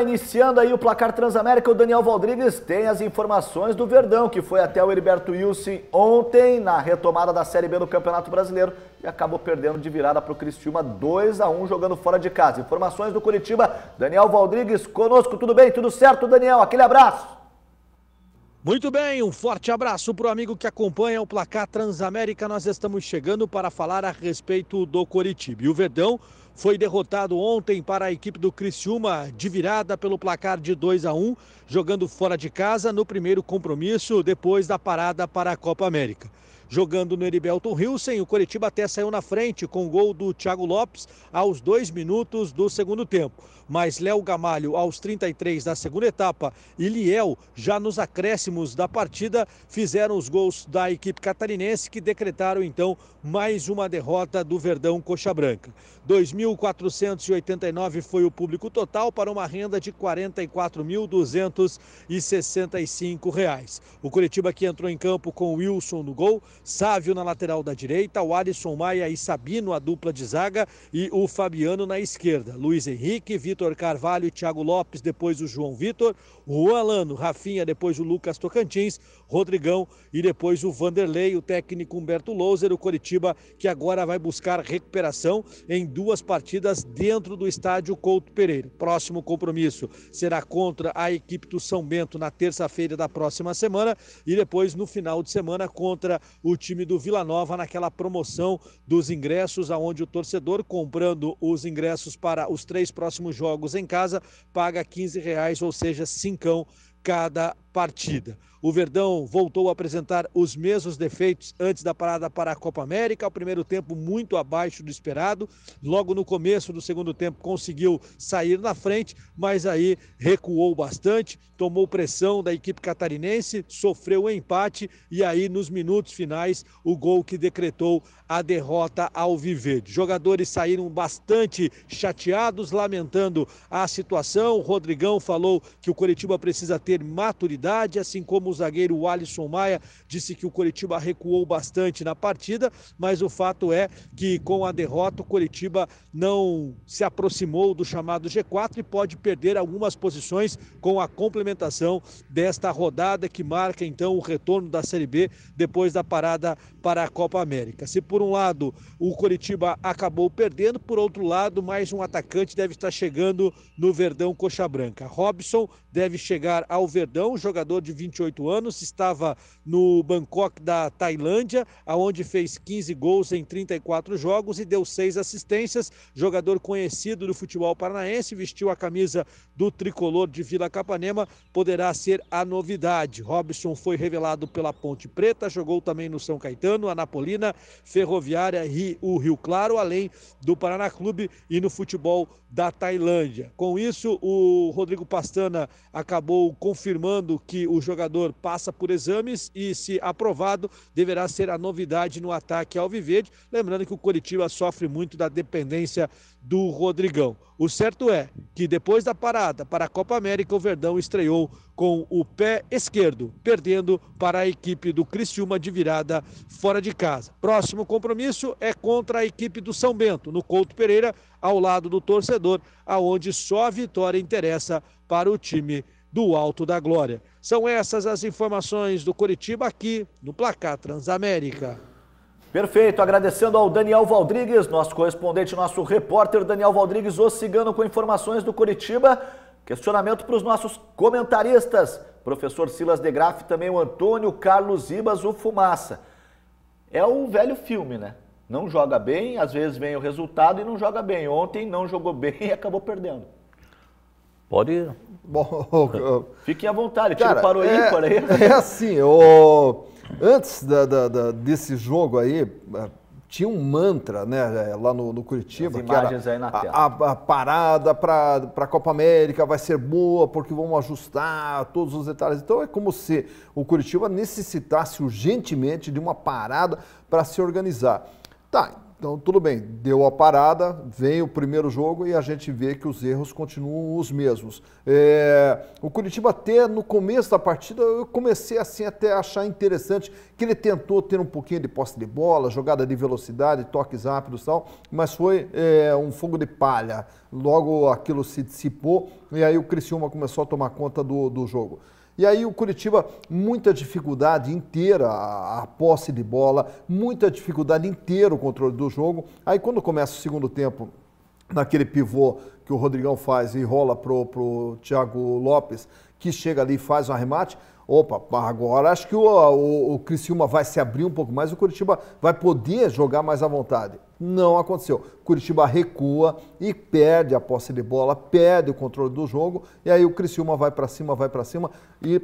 Iniciando aí o placar Transamérica, o Daniel Valdrigues tem as informações do Verdão, que foi até o Heriberto Wilson ontem na retomada da Série B do Campeonato Brasileiro e acabou perdendo de virada para o Cristiúma 2 a 1 jogando fora de casa. Informações do Curitiba, Daniel Valdrigues conosco, tudo bem? Tudo certo, Daniel? Aquele abraço! Muito bem, um forte abraço para o amigo que acompanha o placar Transamérica. Nós estamos chegando para falar a respeito do Curitiba. E o Verdão foi derrotado ontem para a equipe do Criciúma de virada pelo placar de 2 a 1, jogando fora de casa no primeiro compromisso depois da parada para a Copa América. Jogando no Heriberto Hilsen, o Coritiba até saiu na frente com o gol do Thiago Lopes aos dois minutos do segundo tempo. Mas Léo Gamalho, aos 33 da segunda etapa, e Liel, já nos acréscimos da partida, fizeram os gols da equipe catarinense que decretaram então mais uma derrota do Verdão Coxa Branca. 2.489 foi o público total para uma renda de R$ 44.265. O Curitiba que entrou em campo com Wilson no gol, Sávio na lateral da direita, o Alisson Maia e Sabino, a dupla de zaga, e o Fabiano na esquerda. Luiz Henrique, Vitor Carvalho e Thiago Lopes, depois o João Vitor, o Alano, Rafinha, depois o Lucas Tocantins, Rodrigão e depois o Vanderlei, o técnico Humberto Louser, o Coritiba, que agora vai buscar recuperação em duas partidas dentro do estádio Couto Pereira. Próximo compromisso será contra a equipe do São Bento na terça-feira da próxima semana e depois no final de semana contra o o time do Vila Nova naquela promoção dos ingressos, aonde o torcedor comprando os ingressos para os três próximos jogos em casa paga 15 reais, ou seja, cincão cada partida. O Verdão voltou a apresentar os mesmos defeitos antes da parada para a Copa América, o primeiro tempo muito abaixo do esperado. Logo no começo do segundo tempo conseguiu sair na frente, mas aí recuou bastante, tomou pressão da equipe catarinense, sofreu o um empate e aí nos minutos finais o gol que decretou a derrota ao Viverde. Jogadores saíram bastante chateados, lamentando a situação. O Rodrigão falou que o Coritiba precisa ter maturidade assim como o zagueiro Alisson Maia disse que o Coritiba recuou bastante na partida, mas o fato é que com a derrota o Coritiba não se aproximou do chamado G4 e pode perder algumas posições com a complementação desta rodada que marca então o retorno da Série B depois da parada para a Copa América. Se por um lado o Coritiba acabou perdendo, por outro lado mais um atacante deve estar chegando no Verdão Coxa Branca. Robson deve chegar ao Verdão, jogador jogador de 28 anos, estava no Bangkok da Tailândia, aonde fez 15 gols em 34 jogos e deu seis assistências. Jogador conhecido do futebol paranaense, vestiu a camisa do tricolor de Vila Capanema, poderá ser a novidade. Robson foi revelado pela Ponte Preta, jogou também no São Caetano, Anapolina, Ferroviária e o Rio Claro, além do Paraná Clube e no futebol da Tailândia. Com isso, o Rodrigo Pastana acabou confirmando que o jogador passa por exames e, se aprovado, deverá ser a novidade no ataque ao Alviverde. Lembrando que o Coritiba sofre muito da dependência do Rodrigão. O certo é que depois da parada para a Copa América, o Verdão estreou com o pé esquerdo, perdendo para a equipe do Criciúma de virada fora de casa. Próximo compromisso é contra a equipe do São Bento, no Couto Pereira, ao lado do torcedor, aonde só a vitória interessa para o time do Alto da Glória. São essas as informações do Curitiba aqui no Placar Transamérica. Perfeito, agradecendo ao Daniel Valdrigues, nosso correspondente, nosso repórter Daniel Valdrigues, o cigano com informações do Curitiba. Questionamento para os nossos comentaristas, professor Silas de Graff, também o Antônio Carlos Ibas, o Fumaça. É o velho filme, né? Não joga bem, às vezes vem o resultado e não joga bem. Ontem não jogou bem e acabou perdendo. Pode. Bom, Fiquem à vontade, cara, Parou o é, ímpar aí. É assim, o antes da, da, da, desse jogo aí, é, tinha um mantra né, é, lá no, no Curitiba. As imagens aí na tela. A, a, a parada para a Copa América vai ser boa, porque vamos ajustar todos os detalhes. Então é como se o Curitiba necessitasse urgentemente de uma parada para se organizar. Tá, então, tudo bem, deu a parada, vem o primeiro jogo e a gente vê que os erros continuam os mesmos. É, o Curitiba até no começo da partida, eu comecei assim até a achar interessante que ele tentou ter um pouquinho de posse de bola, jogada de velocidade, toques rápidos e tal, mas foi é, um fogo de palha. Logo aquilo se dissipou e aí o Criciúma começou a tomar conta do, do jogo. E aí o Curitiba, muita dificuldade inteira, a, posse de bola, muita dificuldade inteira o controle do jogo. Aí quando começa o segundo tempo, naquele pivô que o Rodrigão faz e rola pro, pro Thiago Lopes, que chega ali e faz um arremate, opa, agora acho que o, o, o Criciúma vai se abrir um pouco mais, o Curitiba vai poder jogar mais à vontade. Não aconteceu. Curitiba recua e perde a posse de bola, perde o controle do jogo, e aí o Criciúma vai para cima, vai para cima e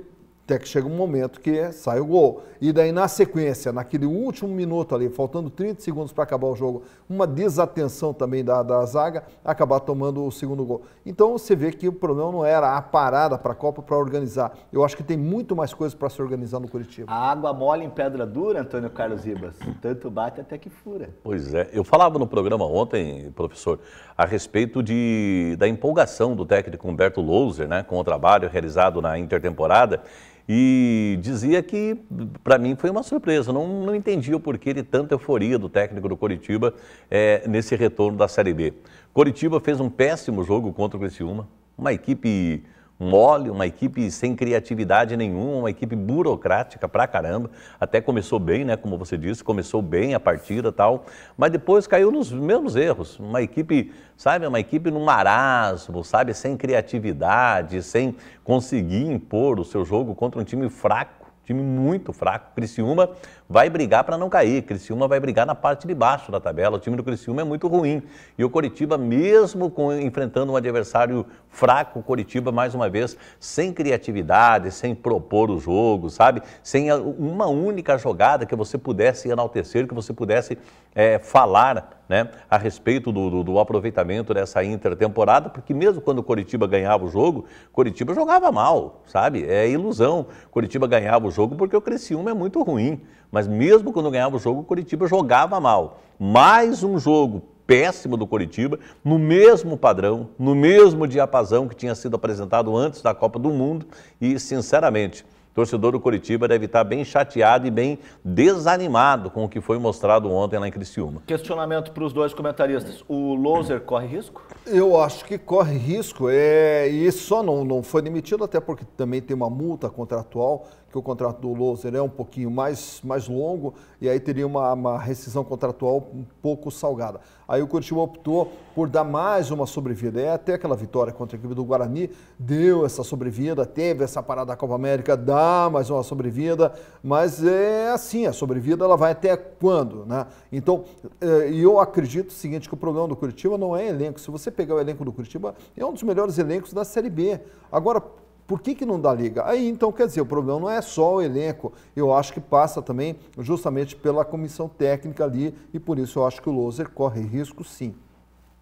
até que chega um momento que sai o gol. E daí, na sequência, naquele último minuto ali, faltando 30 segundos para acabar o jogo, uma desatenção também da, da zaga, acabar tomando o segundo gol. Então, você vê que o problema não era a parada para a Copa para organizar. Eu acho que tem muito mais coisas para se organizar no Curitiba. A água mole em pedra dura, Antônio Carlos Ribas. Tanto bate até que fura. Pois é. Eu falava no programa ontem, professor, a respeito de, da empolgação do técnico Humberto Louser né, com o trabalho realizado na intertemporada e dizia que, para mim, foi uma surpresa. Não, não entendia o porquê de tanta euforia do técnico do Coritiba é, nesse retorno da Série B. Coritiba fez um péssimo jogo contra o Criciúma, uma equipe mole, uma equipe sem criatividade nenhuma, uma equipe burocrática pra caramba. Até começou bem, né? Como você disse, começou bem a partida tal, mas depois caiu nos mesmos erros. Uma equipe, sabe, uma equipe no marasmo, sabe, sem criatividade, sem conseguir impor o seu jogo contra um time fraco time muito fraco. Criciúma vai brigar para não cair. Criciúma vai brigar na parte de baixo da tabela. O time do Criciúma é muito ruim. E o Coritiba, mesmo com, enfrentando um adversário fraco, o Coritiba, mais uma vez, sem criatividade, sem propor o jogo, sabe? Sem uma única jogada que você pudesse enaltecer, que você pudesse é, falar né, a respeito do, do, do, aproveitamento dessa intertemporada, porque mesmo quando o Coritiba ganhava o jogo, Coritiba jogava mal, sabe? É ilusão. Coritiba ganhava o jogo porque o Criciúma é muito ruim, mas mesmo quando ganhava o jogo, o Coritiba jogava mal. Mais um jogo péssimo do Coritiba, no mesmo padrão, no mesmo diapasão que tinha sido apresentado antes da Copa do Mundo e, sinceramente, torcedor do Coritiba deve estar bem chateado e bem desanimado com o que foi mostrado ontem lá em Criciúma. Questionamento para os dois comentaristas. O Loser corre risco? Eu acho que corre risco. É... E só não, não foi demitido, até porque também tem uma multa contratual, que o contrato do Loser é um pouquinho mais, mais longo, e aí teria uma, uma rescisão contratual um pouco salgada. Aí o Curitiba optou por dar mais uma sobrevida. É até aquela vitória contra a equipe do Guarani, deu essa sobrevida, teve essa parada da Copa América, dá há mais uma sobrevida, mas é assim, a sobrevida ela vai até quando, né? Então, eh, eu acredito o seguinte, que o problema do Curitiba não é elenco. Se você pegar o elenco do Curitiba, é um dos melhores elencos da Série B. Agora, por que, que não dá liga? Aí então quer dizer, o problema não é só o elenco, eu acho que passa também justamente pela comissão técnica ali e por isso eu acho que o Loser corre risco sim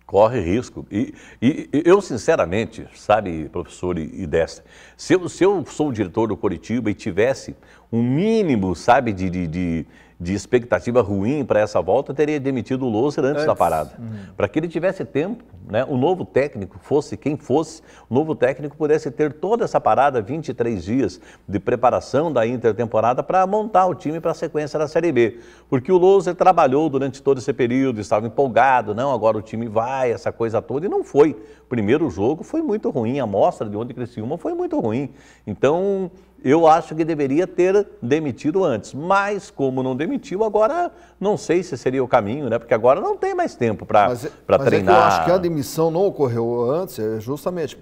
corre risco. E, e, eu, sinceramente, sabe, professor e, e se eu, se eu sou o diretor do Curitiba e tivesse um mínimo, sabe, de, de, de de expectativa ruim para essa volta, teria demitido o Loser antes, antes. da parada. Uhum. Para que ele tivesse tempo, né, o novo técnico, fosse quem fosse, o novo técnico pudesse ter toda essa parada, 23 dias de preparação da intertemporada para montar o time para a sequência da Série B. Porque o Loser trabalhou durante todo esse período, estava empolgado, não, agora o time vai, essa coisa toda, e não foi. primeiro jogo foi muito ruim, a amostra de onde cresceu uma foi muito ruim. Então, eu acho que deveria ter demitido antes. Mas, como não demitiu, agora não sei se seria o caminho, né? Porque agora não tem mais tempo para treinar. É, mas é que eu acho que a demissão não ocorreu antes, é justamente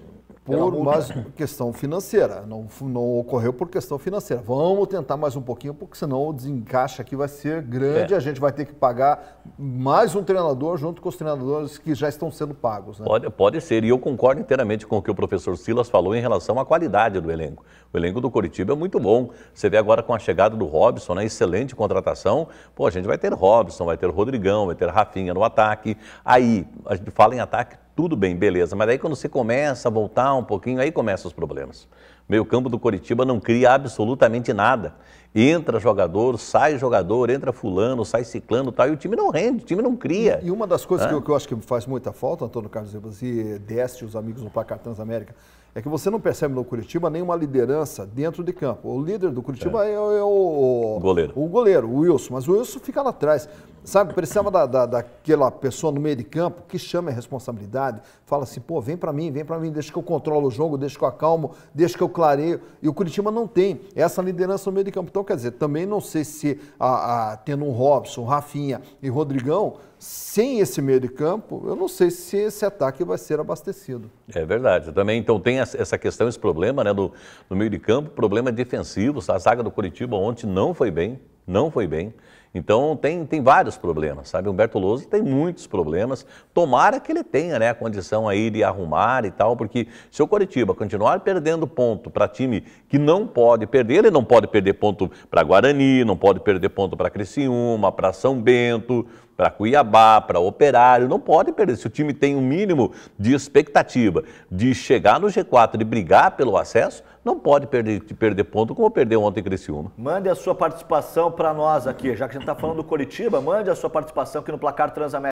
por mais questão financeira. Não, não ocorreu por questão financeira. Vamos tentar mais um pouquinho, porque senão o desencaixe aqui vai ser grande. É. A gente vai ter que pagar mais um treinador junto com os treinadores que já estão sendo pagos. Né? Pode, pode ser. E eu concordo inteiramente com o que o professor Silas falou em relação à qualidade do elenco. O elenco do Curitiba é muito bom. Você vê agora com a chegada do Robson, né? excelente contratação. Pô, a gente vai ter Robson, vai ter Rodrigão, vai ter Rafinha no ataque. Aí, a gente fala em ataque tudo bem, beleza. Mas aí quando você começa a voltar um pouquinho, aí começam os problemas. Meio campo do Coritiba não cria absolutamente nada. Entra jogador, sai jogador, entra fulano, sai ciclano tal, e o time não rende, o time não cria. E, e uma das coisas ah. que, eu, que, eu, acho que faz muita falta, Antônio Carlos Rebas é e Deste, os amigos no Placar Transamérica, é que você não percebe no Curitiba nenhuma liderança dentro de campo. O líder do Curitiba é, é, o, é o, o, goleiro. o goleiro, o Wilson, mas o Wilson fica lá atrás. Sabe, precisava da, da, daquela pessoa no meio de campo que chama a responsabilidade, fala assim, pô, vem para mim, vem para mim, deixa que eu controlo o jogo, deixa que eu acalmo, deixa que eu clareio. E o Curitiba não tem essa liderança no meio de campo. Então, quer dizer, também não sei se a, a, tendo um Robson, Rafinha e Rodrigão, sem esse meio de campo, eu não sei se esse ataque vai ser abastecido. É verdade. Também, então, tem essa questão, esse problema né, do, do meio de campo, problema defensivo. A zaga do Curitiba ontem não foi bem, não foi bem. Então tem, tem vários problemas, sabe? Humberto Lousa tem muitos problemas. Tomara que ele tenha né, a condição aí de arrumar e tal, porque se o Coritiba continuar perdendo ponto para time que não pode perder, ele não pode perder ponto para Guarani, não pode perder ponto para Criciúma, para São Bento, para Cuiabá, para Operário, não pode perder. Se o time tem um mínimo de expectativa de chegar no G4 e brigar pelo acesso, não pode perder, perder ponto como perdeu ontem Criciúma. Mande a sua participação para nós aqui, já que a gente está falando do Coritiba, mande a sua participação aqui no Placar Transamérica.